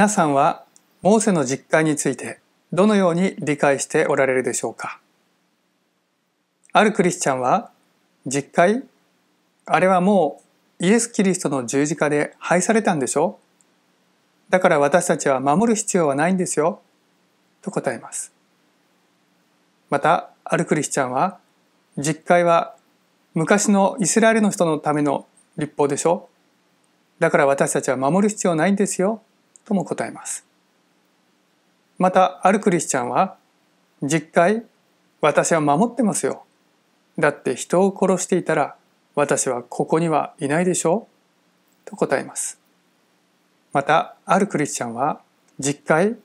皆さんはモーセの実会についてどのように理解しておられるでしょうかあるクリスチャンは実会あれはもうイエス・キリストの十字架で廃されたんでしょだから私たちは守る必要はないんですよと答えますまたあるクリスチャンは実会は昔のイスラエルの人のための立法でしょだから私たちは守る必要ないんですよとも答えます。また、あるクリスチャンは、実戒、私は守ってますよ。だって人を殺していたら、私はここにはいないでしょうと答えます。また、あるクリスチャンは、実戒、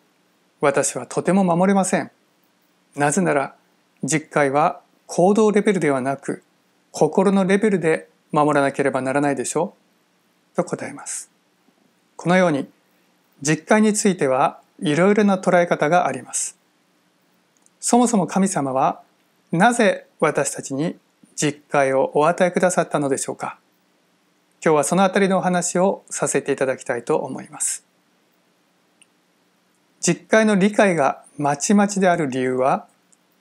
私はとても守れません。なぜなら、実戒は行動レベルではなく、心のレベルで守らなければならないでしょうと答えます。このように、実戒についてはいろいろな捉え方があります。そもそも神様はなぜ私たちに実戒をお与えくださったのでしょうか今日はそのあたりのお話をさせていただきたいと思います。実戒の理解がまちまちである理由は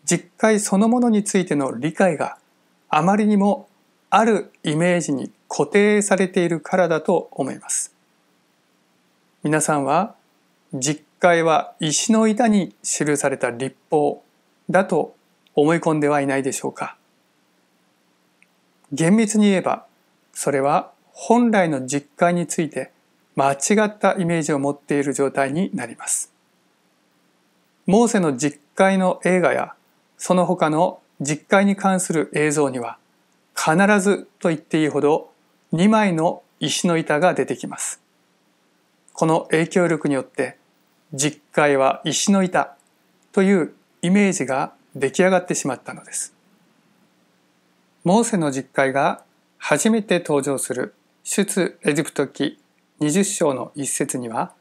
実戒そのものについての理解があまりにもあるイメージに固定されているからだと思います。皆さんは実戒は石の板に記された立法だと思い込んではいないでしょうか厳密に言えばそれは本来の実戒について間違ったイメージを持っている状態になります。モーセの実戒の映画やその他の実戒に関する映像には必ずと言っていいほど2枚の石の板が出てきます。この影響力によって実戒は石の板というイメージが出来上がってしまったのです。モーセの実戒が初めて登場する出エジプト記20章の一節には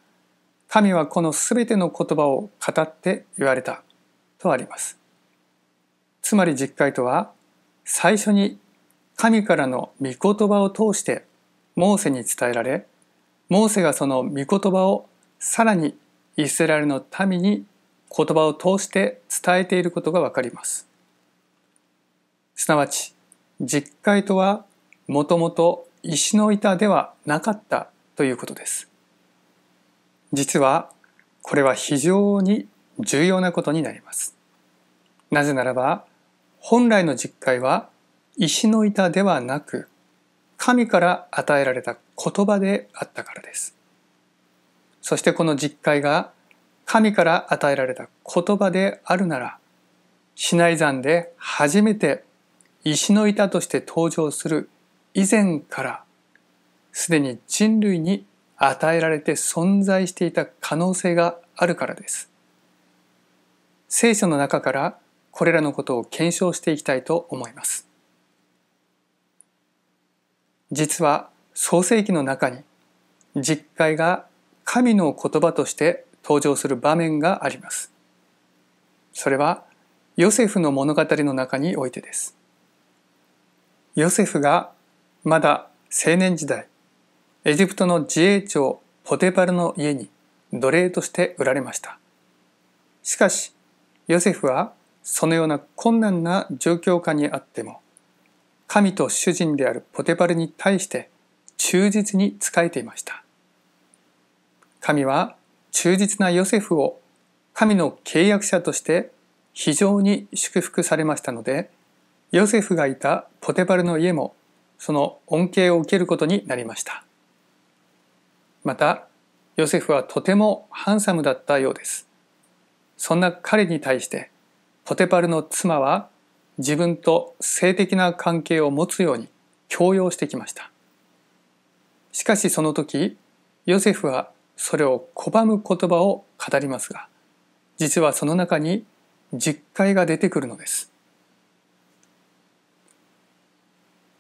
神はこのすべての言葉を語って言われたとあります。つまり実戒とは最初に神からの御言葉を通してモーセに伝えられモーセがその御言葉をさらにイスラエルの民に言葉を通して伝えていることがわかります。すなわち、実戒とはもともと石の板ではなかったということです。実は、これは非常に重要なことになります。なぜならば、本来の実戒は石の板ではなく、神から与えられた言葉であったからです。そしてこの実会が神から与えられた言葉であるなら、死内山で初めて石の板として登場する以前から、すでに人類に与えられて存在していた可能性があるからです。聖書の中からこれらのことを検証していきたいと思います。実は創世記の中に実会が神の言葉として登場する場面があります。それはヨセフの物語の中においてです。ヨセフがまだ青年時代、エジプトの自衛長ポテパルの家に奴隷として売られました。しかし、ヨセフはそのような困難な状況下にあっても、神と主人であるポテパルに対して忠実に仕えていました。神は忠実なヨセフを神の契約者として非常に祝福されましたので、ヨセフがいたポテバルの家もその恩恵を受けることになりました。また、ヨセフはとてもハンサムだったようです。そんな彼に対して、ポテパルの妻は自分と性的な関係を持つように強要してきました。しかしその時ヨセフはそれを拒む言葉を語りますが実はその中に実戒が出てくるのです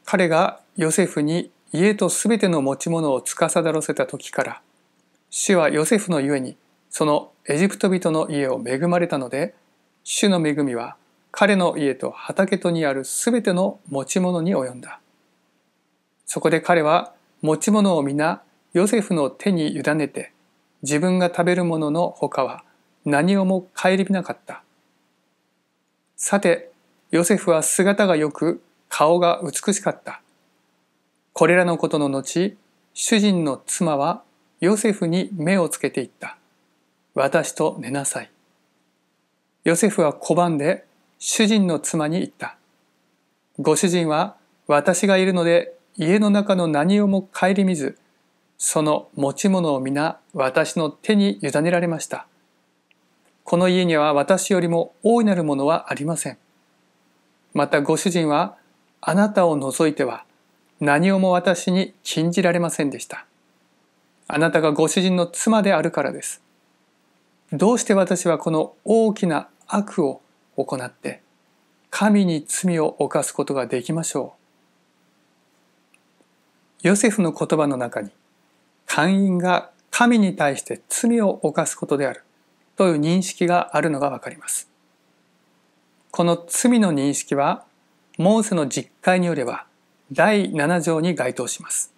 彼がヨセフに家とすべての持ち物を司らせた時から主はヨセフのゆえにそのエジプト人の家を恵まれたので主の恵みは彼の家と畑とにあるすべての持ち物に及んだそこで彼は持ち物を皆ヨセフの手に委ねて自分が食べるものの他は何をも顧みなかった。さて、ヨセフは姿がよく顔が美しかった。これらのことの後、主人の妻はヨセフに目をつけていった。私と寝なさい。ヨセフは拒んで主人の妻に言った。ご主人は私がいるので家の中の何をも顧みず、その持ち物を皆私の手に委ねられました。この家には私よりも大いなるものはありません。またご主人は、あなたを除いては何をも私に禁じられませんでした。あなたがご主人の妻であるからです。どうして私はこの大きな悪を行って、神に罪を犯すことができましょう。ヨセフの言葉の中に、会員が神に対して罪を犯すことであるという認識があるのがわかります。この罪の認識は、モーセの実会によれば第7条に該当します。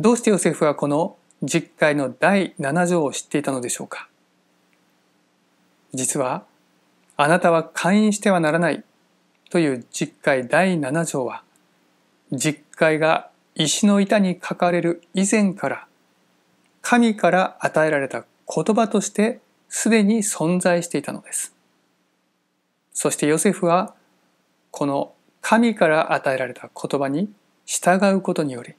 どうしてヨセフはこの実会の第7条を知っていたのでしょうか実は、あなたは会員してはならないという実会第7条は、実会が石の板に書かれる以前から神から与えられた言葉としてすでに存在していたのです。そしてヨセフはこの神から与えられた言葉に従うことにより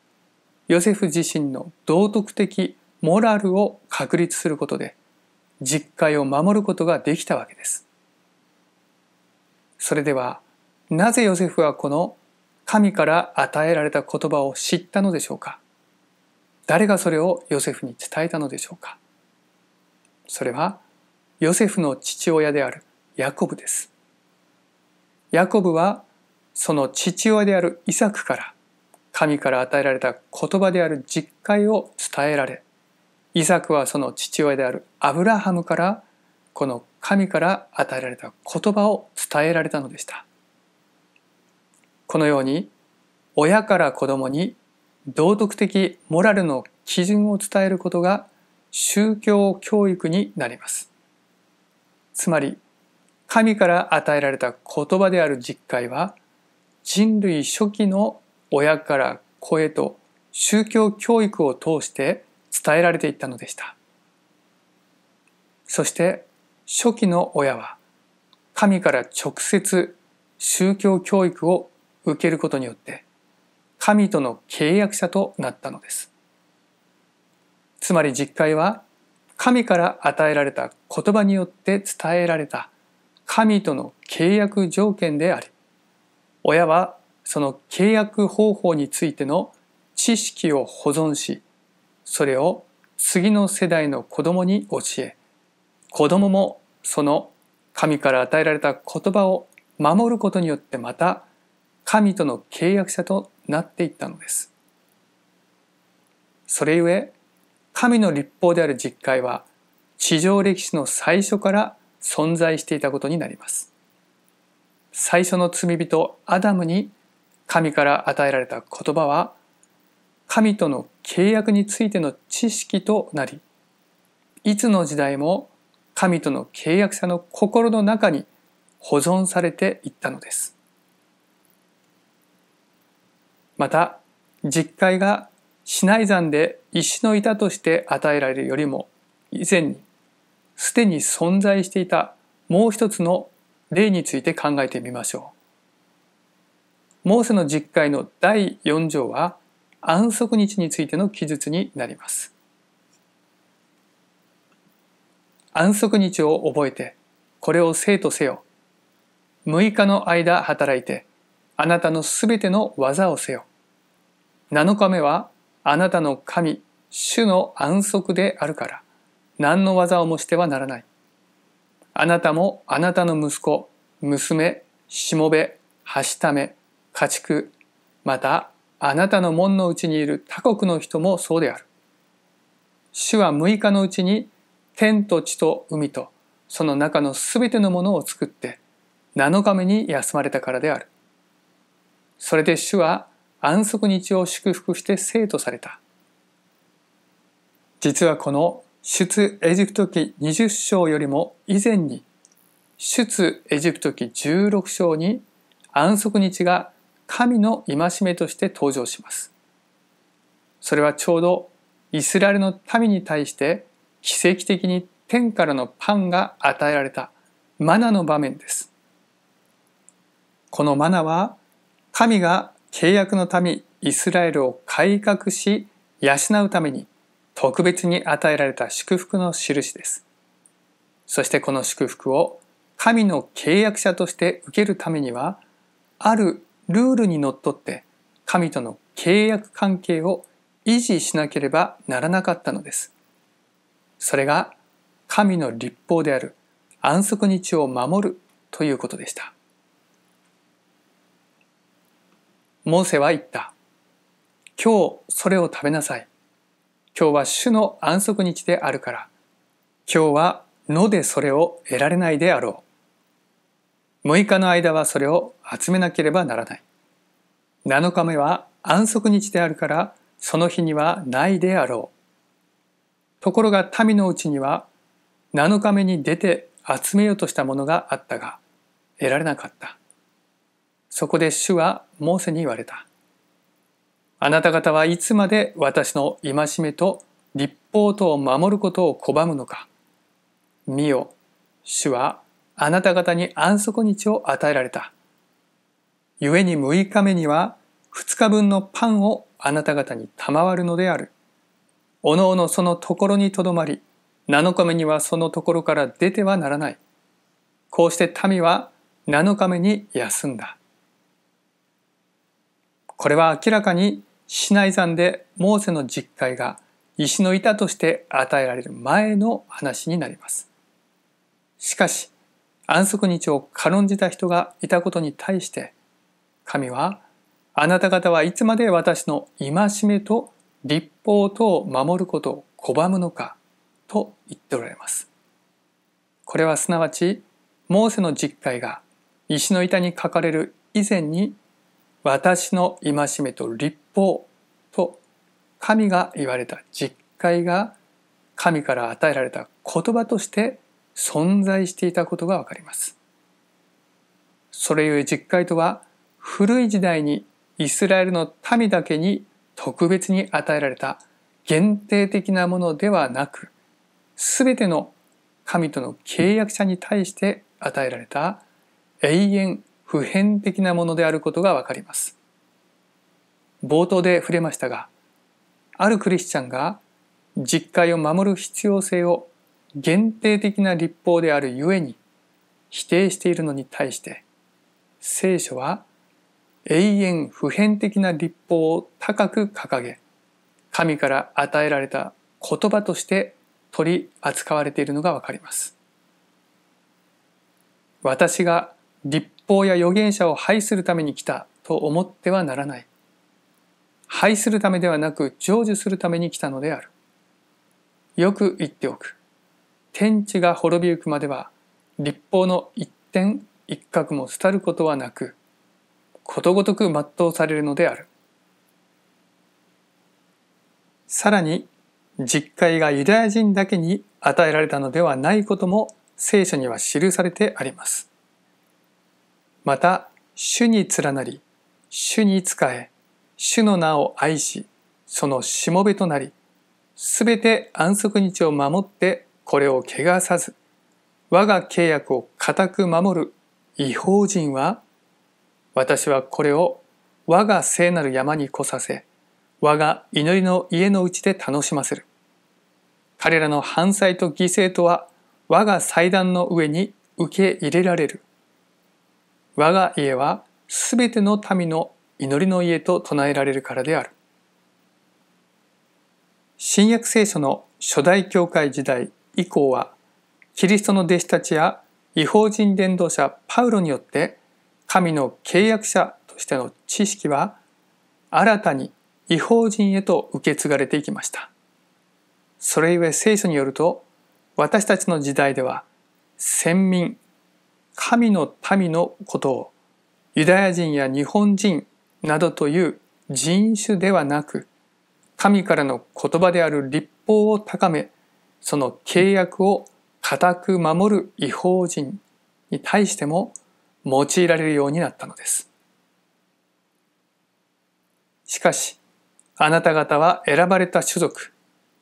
ヨセフ自身の道徳的モラルを確立することで実戒を守ることができたわけです。それではなぜヨセフはこの神から与えられた言葉を知ったのでしょうか誰がそれをヨセフに伝えたのでしょうかそれはヨセフの父親であるヤコブです。ヤコブはその父親であるイサクから神から与えられた言葉である実戒を伝えられ、イサクはその父親であるアブラハムからこの神から与えられた言葉を伝えられたのでした。このように親から子供に道徳的モラルの基準を伝えることが宗教教育になります。つまり神から与えられた言葉である実戒は人類初期の親から子へと宗教教育を通して伝えられていったのでした。そして初期の親は神から直接宗教教育を受けることによって神との契約者となったのです。つまり実会は神から与えられた言葉によって伝えられた神との契約条件であり、親はその契約方法についての知識を保存し、それを次の世代の子供に教え、子供もその神から与えられた言葉を守ることによってまた神との契約者となっていったのです。それゆえ、神の立法である実会は、地上歴史の最初から存在していたことになります。最初の罪人アダムに神から与えられた言葉は、神との契約についての知識となり、いつの時代も神との契約者の心の中に保存されていったのです。また実戒が市内山で石の板として与えられるよりも以前にすでに存在していたもう一つの例について考えてみましょう。モーセの実戒の第4条は安息日についての記述になります。安息日を覚えてこれを生とせよ。6日の間働いてあなたのすべての技をせよ。七日目はあなたの神、主の安息であるから、何の技をもしてはならない。あなたもあなたの息子、娘、しもべ、はしため、家畜、またあなたの門のうちにいる他国の人もそうである。主は6日のうちに天と地と海とその中のすべてのものを作って7日目に休まれたからである。それで主は安息日を祝福して生徒された。実はこの出エジプト記20章よりも以前に出エジプト記16章に安息日が神の戒めとして登場します。それはちょうどイスラエルの民に対して奇跡的に天からのパンが与えられたマナの場面です。このマナは神が契約の民イスラエルを改革し養うために特別に与えられた祝福の印です。そしてこの祝福を神の契約者として受けるためにはあるルールにのっとって神との契約関係を維持しなければならなかったのです。それが神の立法である安息日を守るということでした。モーセは言った。今日それを食べなさい。今日は主の安息日であるから、今日はのでそれを得られないであろう。6日の間はそれを集めなければならない。7日目は安息日であるから、その日にはないであろう。ところが民のうちには、7日目に出て集めようとしたものがあったが、得られなかった。そこで主はモーセに言われた。あなた方はいつまで私の戒めと立法とを守ることを拒むのか。見よ、主はあなた方に安息日を与えられた。故に6日目には2日分のパンをあなた方に賜るのである。おのおのそのところにとどまり、7日目にはそのところから出てはならない。こうして民は7日目に休んだ。これは明らかにシ内山でモーセの実会が石の板として与えられる前の話になります。しかし安息日を軽んじた人がいたことに対して神はあなた方はいつまで私の戒めと立法等を守ることを拒むのかと言っておられます。これはすなわちモーセの実会が石の板に書かれる以前に私の戒めと立法と神が言われた実戒が神から与えられた言葉として存在していたことがわかります。それゆえ実戒とは古い時代にイスラエルの民だけに特別に与えられた限定的なものではなく、全ての神との契約者に対して与えられた永遠普遍的なものであることがわかります。冒頭で触れましたが、あるクリスチャンが実戒を守る必要性を限定的な立法であるゆえに否定しているのに対して聖書は永遠普遍的な立法を高く掲げ神から与えられた言葉として取り扱われているのがわかります。私が立法や預言者を排するために来たと思ってはならない。排するためではなく成就するために来たのである。よく言っておく。天地が滅びゆくまでは立法の一点一角も廃ることはなく、ことごとく全うされるのである。さらに、実戒がユダヤ人だけに与えられたのではないことも聖書には記されてあります。また、主に連なり、主に仕え、主の名を愛し、そのしもべとなり、すべて安息日を守ってこれを汚さず、我が契約を固く守る違法人は、私はこれを我が聖なる山に来させ、我が祈りの家のうちで楽しませる。彼らの犯罪と犠牲とは我が祭壇の上に受け入れられる。我が家はすべての民の祈りの家と唱えられるからである。新約聖書の初代教会時代以降は、キリストの弟子たちや違法人伝道者パウロによって、神の契約者としての知識は、新たに違法人へと受け継がれていきました。それゆえ聖書によると、私たちの時代では、先民神の民のことをユダヤ人や日本人などという人種ではなく神からの言葉である立法を高めその契約を固く守る違法人に対しても用いられるようになったのです。しかしあなた方は選ばれた種族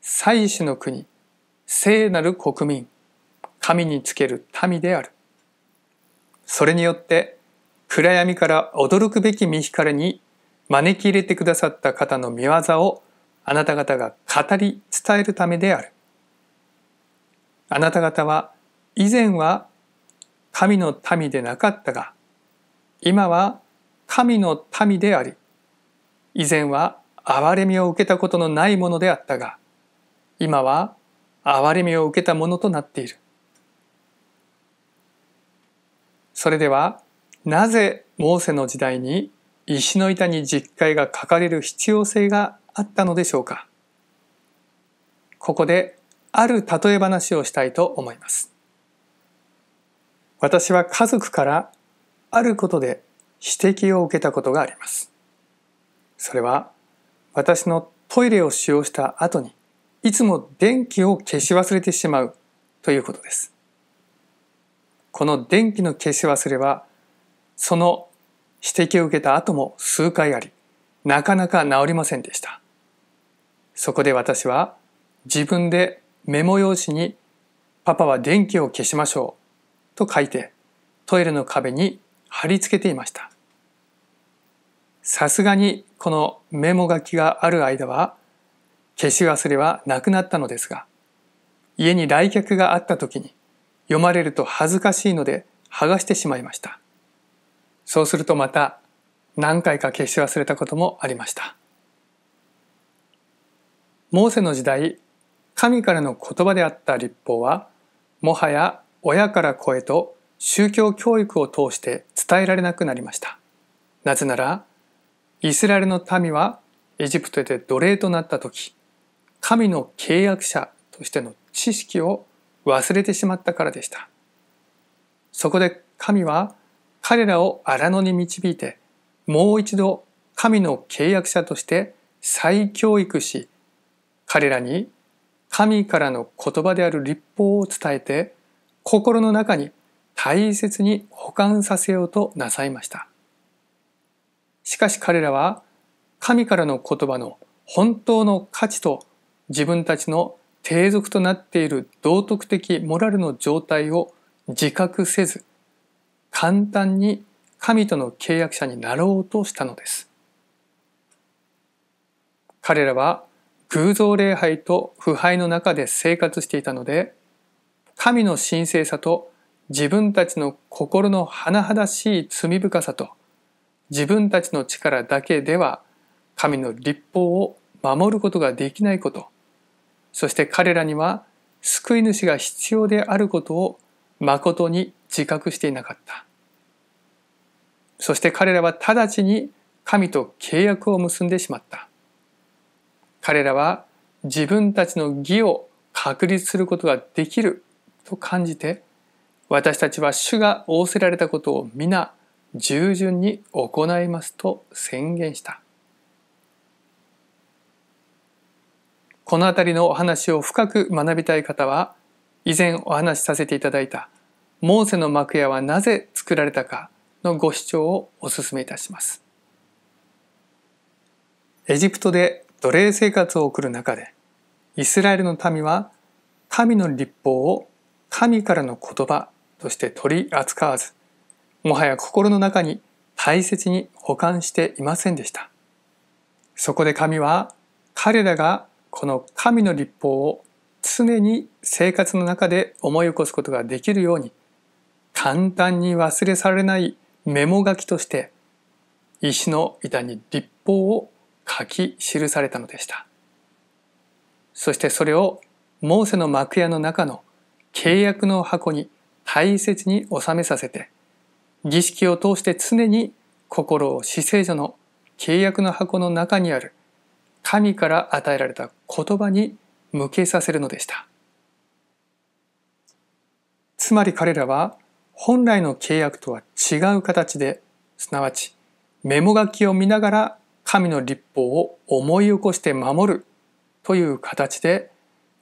祭祀の国聖なる国民神につける民であるそれによって暗闇から驚くべき見光に招き入れてくださった方の見業をあなた方が語り伝えるためである。あなた方は以前は神の民でなかったが、今は神の民であり、以前は憐れみを受けたことのないものであったが、今は憐れみを受けたものとなっている。それでは、なぜモーセの時代に石の板に実戒が書かれる必要性があったのでしょうかここである例え話をしたいと思います。私は家族からあることで指摘を受けたことがあります。それは私のトイレを使用した後にいつも電気を消し忘れてしまうということです。この電気の消し忘れはその指摘を受けた後も数回ありなかなか治りませんでしたそこで私は自分でメモ用紙に「パパは電気を消しましょう」と書いてトイレの壁に貼り付けていましたさすがにこのメモ書きがある間は消し忘れはなくなったのですが家に来客があった時に読まれると恥ずかしいので剥がしてしまいました。そうするとまた何回か消し忘れたこともありました。モーセの時代、神からの言葉であった立法は、もはや親から子へと宗教教育を通して伝えられなくなりました。なぜなら、イスラエルの民はエジプトで奴隷となった時、神の契約者としての知識を忘れてしまったからでした。そこで神は彼らを荒野に導いて、もう一度神の契約者として再教育し、彼らに神からの言葉である立法を伝えて、心の中に大切に保管させようとなさいました。しかし彼らは神からの言葉の本当の価値と自分たちの低俗となっている道徳的モラルの状態を自覚せず簡単に神との契約者になろうとしたのです。彼らは偶像礼拝と腐敗の中で生活していたので神の神聖さと自分たちの心の甚だしい罪深さと自分たちの力だけでは神の立法を守ることができないことそして彼らには救い主が必要であることを誠に自覚していなかった。そして彼らは直ちに神と契約を結んでしまった。彼らは自分たちの義を確立することができると感じて、私たちは主が仰せられたことを皆従順に行いますと宣言した。この辺りのお話を深く学びたい方は以前お話しさせていただいた「モーセの幕屋はなぜ作られたか」のご視聴をお勧めいたします。エジプトで奴隷生活を送る中でイスラエルの民は神の立法を神からの言葉として取り扱わずもはや心の中に大切に保管していませんでした。そこで神は彼らがこの神の立法を常に生活の中で思い起こすことができるように簡単に忘れされないメモ書きとして石の板に立法を書き記されたのでした。そしてそれをモーセの幕屋の中の契約の箱に大切に収めさせて儀式を通して常に心を死聖所の契約の箱の中にある神から与えられた言葉に向けさせるのでした。つまり彼らは本来の契約とは違う形で、すなわちメモ書きを見ながら神の立法を思い起こして守るという形で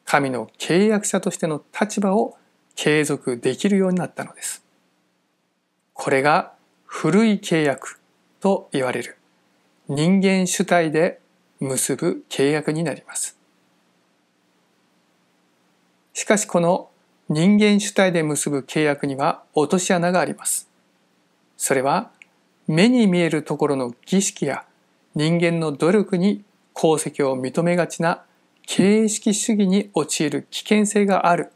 神の契約者としての立場を継続できるようになったのです。これが古い契約と言われる人間主体で結ぶ契約になります。しかしこの人間主体で結ぶ契約には落とし穴があります。それは目に見えるところの儀式や人間の努力に功績を認めがちな形式主義に陥る危険性がある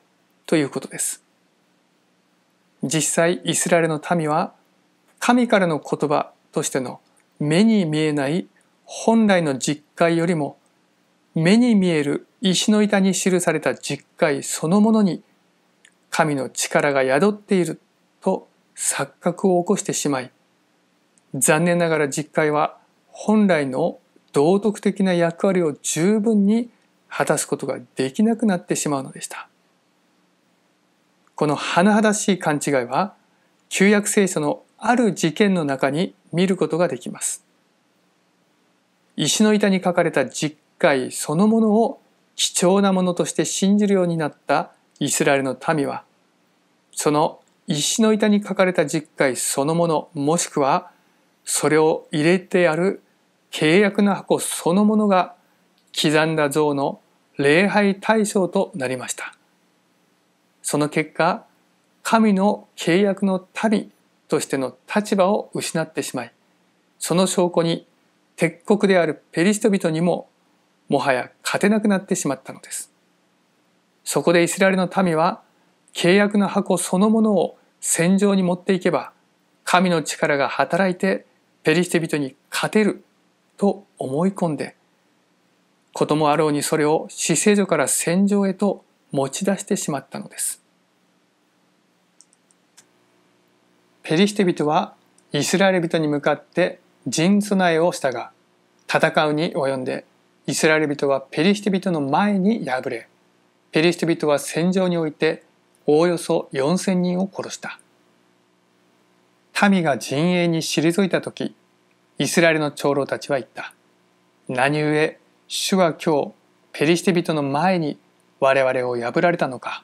ということです。実際イスラエルの民は神からの言葉としての目に見えない本来の実戒よりも目に見える石の板に記された実戒そのものに神の力が宿っていると錯覚を起こしてしまい残念ながら実戒は本来の道徳的な役割を十分に果たすことができなくなってしまうのでした。この甚だしい勘違いは旧約聖書のある事件の中に見ることができます。石の板に書かれた実戒そのものを貴重なものとして信じるようになったイスラエルの民はその石の板に書かれた実戒そのものもしくはそれを入れてある契約の箱そのものが刻んだ像の礼拝対象となりましたその結果神の契約の民としての立場を失ってしまいその証拠に敵国であるペリシト人にももはや勝てなくなってしまったのです。そこでイスラエルの民は契約の箱そのものを戦場に持っていけば神の力が働いてペリシテ人に勝てると思い込んでこともあろうにそれを死聖所から戦場へと持ち出してしまったのです。ペリシテ人はイスラエル人に向かって陣備えをしたが戦うに及んでイスラエル人はペリシテ人の前に敗れペリシテ人は戦場においておおよそ4,000人を殺した民が陣営に退いた時イスラエルの長老たちは言った何故主は今日ペリシテ人の前に我々を破られたのか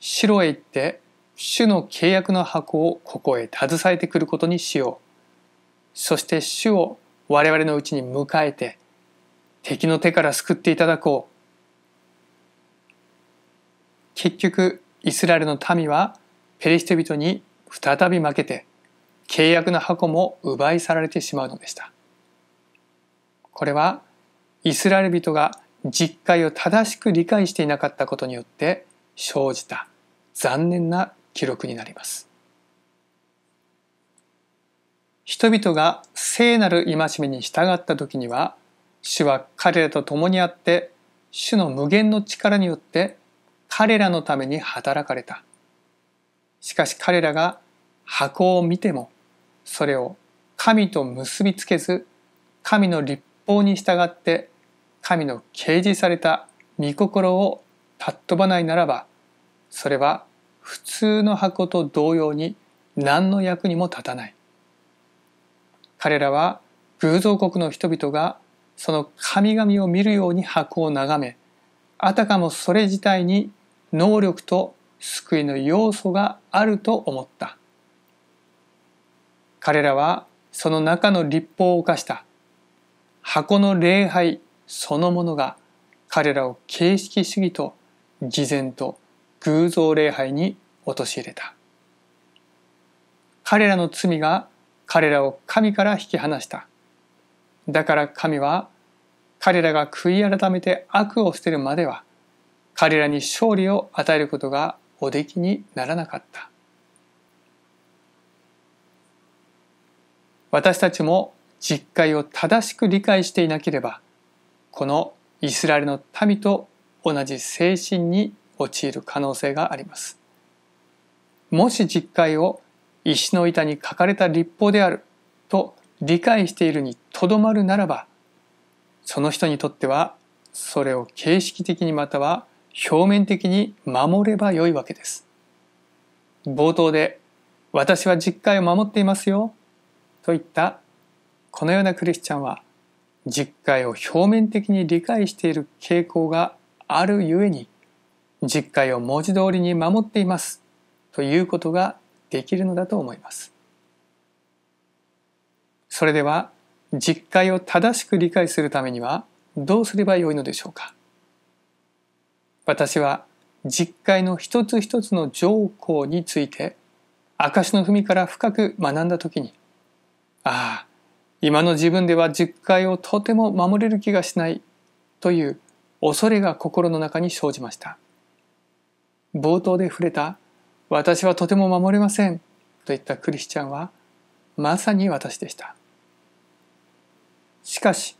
城へ行って主の契約の箱をここへ携えてくることにしようそして主を我々のうちに迎えて敵の手から救っていただこう。結局イスラエルの民はペリシテ人に再び負けて契約の箱も奪い去られてしまうのでした。これはイスラエル人が実戒を正しく理解していなかったことによって生じた残念な記録になります。人々が聖なる戒めに従った時には主は彼らと共にあって主の無限の力によって彼らのために働かれた。しかし彼らが箱を見てもそれを神と結びつけず神の立法に従って神の掲示された御心を尊ばないならばそれは普通の箱と同様に何の役にも立たない。彼らは偶像国の人々がその神々を見るように箱を眺めあたかもそれ自体に能力と救いの要素があると思った彼らはその中の立法を犯した箱の礼拝そのものが彼らを形式主義と偽善と偶像礼拝に陥れた彼らの罪が彼らを神から引き離した。だから神は彼らが悔い改めて悪を捨てるまでは彼らに勝利を与えることがおできにならなかった。私たちも実戒を正しく理解していなければこのイスラエルの民と同じ精神に陥る可能性があります。もし実戒を石の板に書かれた立法であると理解しているにとどまるならばその人にとってはそれを形式的にまたは表面的に守ればよいわけです。冒頭で「私は実戒を守っていますよ」といったこのようなクリスチャンは実戒を表面的に理解している傾向があるゆえに実戒を文字通りに守っていますということができるのだと思います。それでは実戒を正しく理解するためにはどうすればよいのでしょうか私は実戒の一つ一つの条項について証の文から深く学んだ時にああ今の自分では実戒をとても守れる気がしないという恐れが心の中に生じました冒頭で触れた私はとても守れませんと言ったクリスチャンはまさに私でした。しかし、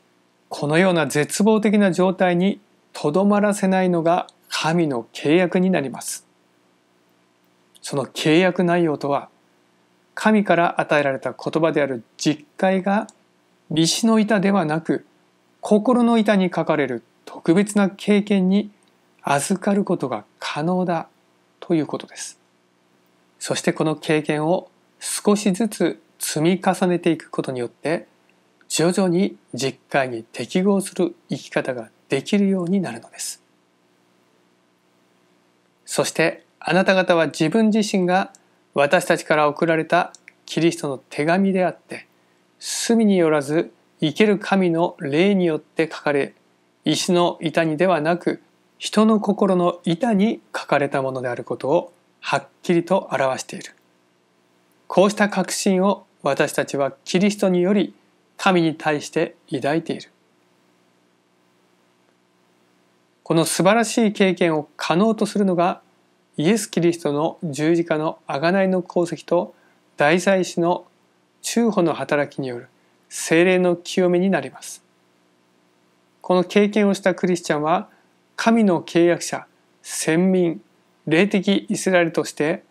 このような絶望的な状態にとどまらせないのが神の契約になります。その契約内容とは、神から与えられた言葉である実戒が、石の板ではなく、心の板に書かれる特別な経験に預かることが可能だということです。そしてこの経験を少しずつ積み重ねていくことによって徐々に実会に適合する生き方ができるようになるのですそしてあなた方は自分自身が私たちから送られたキリストの手紙であって隅によらず生ける神の霊によって書かれ石の板にではなく人の心の板に書かれたものであることをはっきりと表しているこうした確信を私たちはキリストにより神に対して抱いているこの素晴らしい経験を可能とするのがイエス・キリストの十字架の贖いの功績と大祭司の中保の働きによる精霊の清めになりますこの経験をしたクリスチャンは神の契約者先民霊的イスラエルとして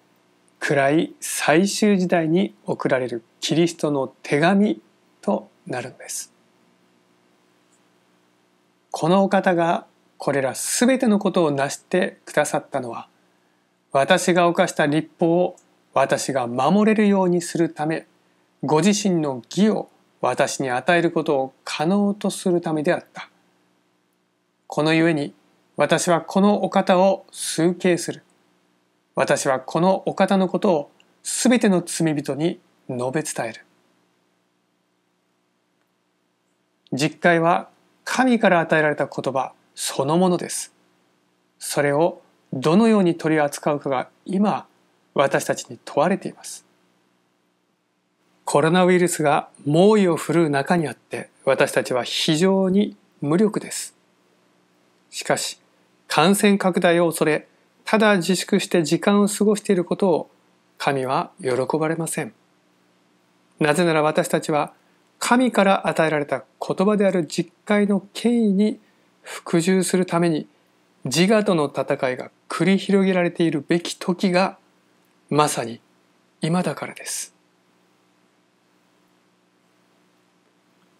暗い最終時代に送られるキリストの手紙となるんですこのお方がこれら全てのことを成してくださったのは私が犯した立法を私が守れるようにするためご自身の義を私に与えることを可能とするためであったこのゆえに私はこのお方を崇敬する私はこのお方のことをすべての罪人に述べ伝える。実会は神から与えられた言葉そのものです。それをどのように取り扱うかが今私たちに問われています。コロナウイルスが猛威を振るう中にあって私たちは非常に無力です。しかし感染拡大を恐れただ自粛して時間を過ごしていることを神は喜ばれません。なぜなら私たちは神から与えられた言葉である実会の権威に服従するために自我との戦いが繰り広げられているべき時がまさに今だからです。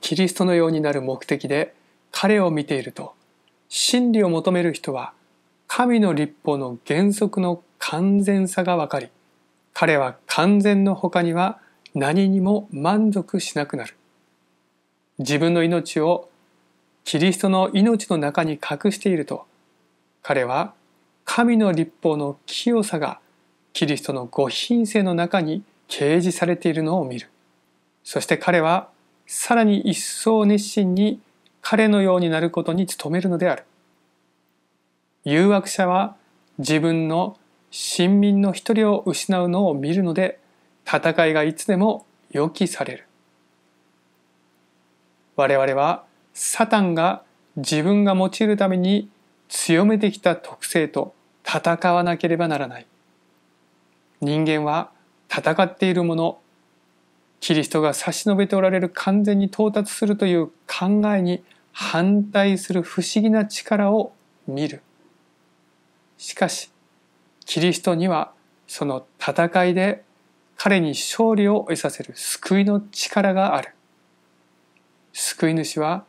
キリストのようになる目的で彼を見ていると真理を求める人は神の立法の原則の完全さが分かり彼は完全の他には何にも満足しなくなる自分の命をキリストの命の中に隠していると彼は神の立法の清さがキリストのご品性の中に掲示されているのを見るそして彼はさらに一層熱心に彼のようになることに努めるのである誘惑者は自分の親民の一人を失うのを見るので戦いがいつでも予期される我々はサタンが自分が用いるために強めてきた特性と戦わなければならない人間は戦っているものキリストが差し伸べておられる完全に到達するという考えに反対する不思議な力を見る。しかしキリストにはその戦いで彼に勝利を得させる救いの力がある救い主は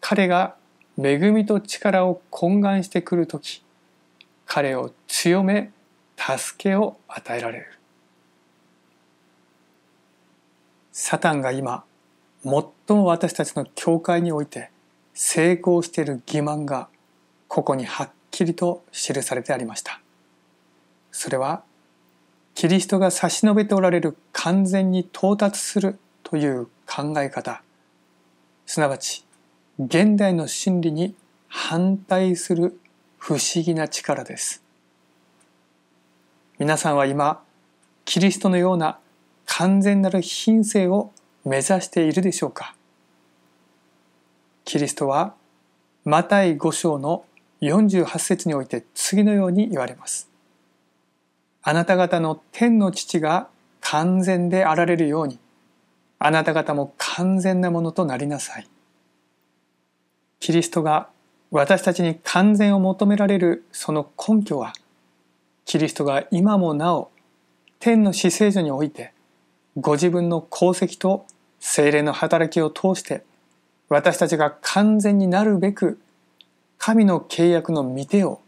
彼が恵みと力を懇願してくる時彼を強め助けを与えられるサタンが今最も私たちの教会において成功している欺瞞がここにはっきりと記されてありました。それは、キリストが差し伸べておられる完全に到達するという考え方、すなわち現代の真理に反対する不思議な力です。皆さんは今、キリストのような完全なる品性を目指しているでしょうかキリストはマタイ5章の48節において次のように言われます。あなた方の天の父が完全であられるように、あなた方も完全なものとなりなさい。キリストが私たちに完全を求められるその根拠は、キリストが今もなお天の死聖所において、ご自分の功績と精霊の働きを通して、私たちが完全になるべく神の契約の御手を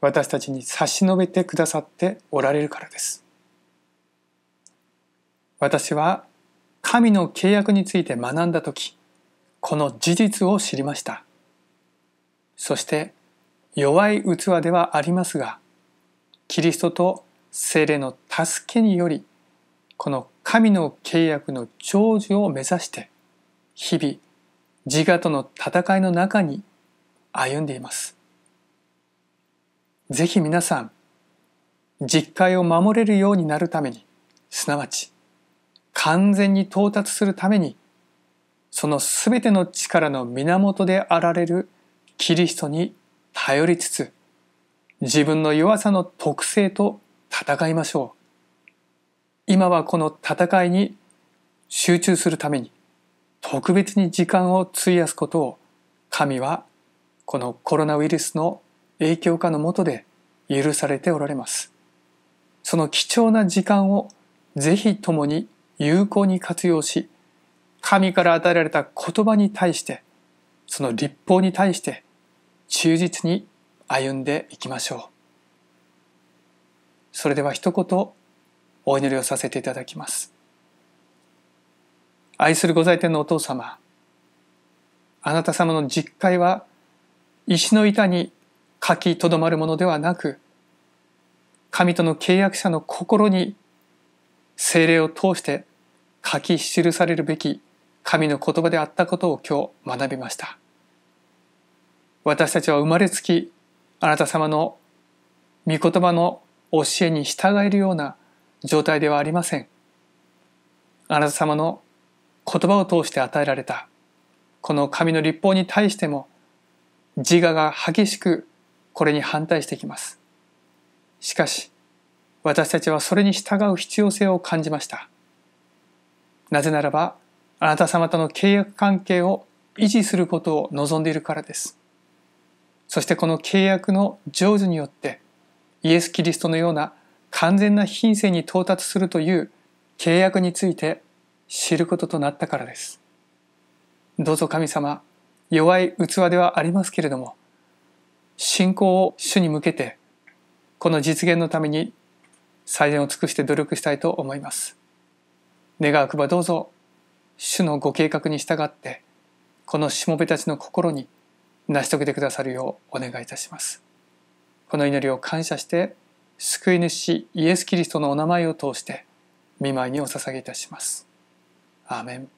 私たちに差し伸べてくださっておられるからです。私は神の契約について学んだ時この事実を知りましたそして弱い器ではありますがキリストと精霊の助けによりこの神の契約の成就を目指して日々自我との戦いの中に歩んでいます。ぜひ皆さん、実戒を守れるようになるために、すなわち、完全に到達するために、そのすべての力の源であられるキリストに頼りつつ、自分の弱さの特性と戦いましょう。今はこの戦いに集中するために、特別に時間を費やすことを神はこのコロナウイルスの影響下のもとで許されておられます。その貴重な時間をぜひともに有効に活用し、神から与えられた言葉に対して、その立法に対して忠実に歩んでいきましょう。それでは一言お祈りをさせていただきます。愛するご在天のお父様、あなた様の実会は石の板に書き留まるものではなく神との契約者の心に精霊を通して書き記されるべき神の言葉であったことを今日学びました私たちは生まれつきあなた様の御言葉の教えに従えるような状態ではありませんあなた様の言葉を通して与えられたこの神の立法に対しても自我が激しくこれに反対してきます。しかし、私たちはそれに従う必要性を感じました。なぜならば、あなた様との契約関係を維持することを望んでいるからです。そしてこの契約の成就によって、イエス・キリストのような完全な品性に到達するという契約について知ることとなったからです。どうぞ神様、弱い器ではありますけれども信仰を主に向けてこの実現のために最善を尽くして努力したいと思います願わくばどうぞ主のご計画に従ってこのしもべたちの心に成し遂げてくださるようお願いいたしますこの祈りを感謝して救い主イエス・キリストのお名前を通して見舞いにお捧げいたしますアーメン